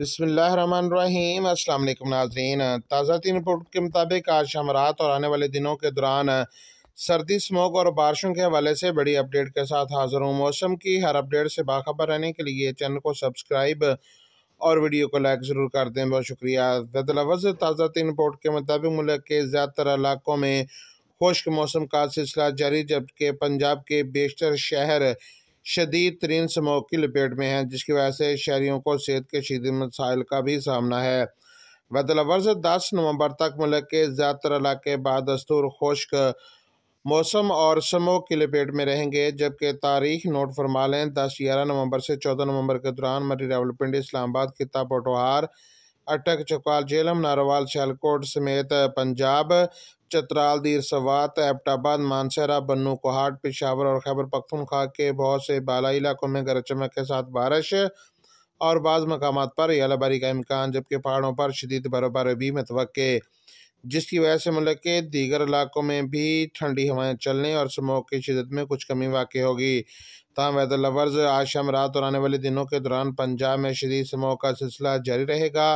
बसमीम अल्लाम नाजरीन ताज़ा तीन रिपोर्ट के मुताबिक आज शाम रात और आने वाले दिनों के दौरान सर्दी स्मोक और बारिशों के हवाले से बड़ी अपडेट के साथ हाजिर हूँ मौसम की हर अपडेट से बाखबर रहने के लिए चैनल को सब्सक्राइब और वीडियो को लाइक ज़रूर कर दें बहुत शुक्रिया बदलवज़ ताज़ा तीन रिपोर्ट के मुताबिक मुल्क के ज़्यादातर इलाकों में खुश्क मौसम का सिलसिला जारी जबकि पंजाब के बेशतर शहर शदीद तरीन समोक की लपेट में हैं जिसकी वजह से शहरीों को सेहत के शदीद मसाइल का भी सामना है बदलावर्ज दस नवंबर तक मुल्क के ज़्यादातर इलाके बाद दस्तूर खुश्क मौसम और समोह की लपेट में रहेंगे जबकि तारीख नोट फरमा लें दस ग्यारह नवंबर से चौदह नवंबर के दौरान मरी रावलपिंडी इस्लामाबाद खिता पोटोहार अटक चकवाल झेलम नारोवाल शैलकोट समेत पंजाब चतराल दीर सवात एबटाबाद मानसरा बन्नू कोहाट पिशावर और खैबर पख्तूनख्वा के बहुत से बाला इलाकों में गरज चमक के साथ बारिश और बाज़ मकाम पर यालाबारी का इम्कान जबकि पहाड़ों पर शदीद बर्फबारी भी मतव जिसकी वजह से मुल्क के दीगर इलाकों में भी ठंडी हवाएं चलने और स्मोक की शिदत में कुछ कमी वाक़ होगी तमाम वेदर लवर्स आज शाम रात और आने वाले दिनों के दौरान पंजाब में शदीद स्मोक का सिलसिला जारी रहेगा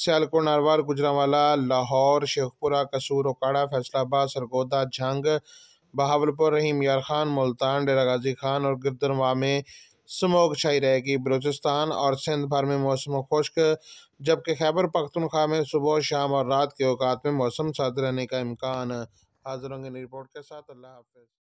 सियालकोट नारवार गुजरावाला लाहौर शेखपुरा कसूर ओकाड़ा फैसलाबाद सरगोदा झंग बहावलपुर रहीम यार खान मुल्तान डेरा गाजी खान और गिरदनवा में स्मोक छाई रहेगी बलोचिस्तान और सिंध भर में मौसम खुश्क जबकि खैबर पख्तनख्वा में सुबह शाम और रात के अवकात में मौसम साथ रहने का इम्कान हाजिर होंगे रिपोर्ट के साथ अल्लाह हाफ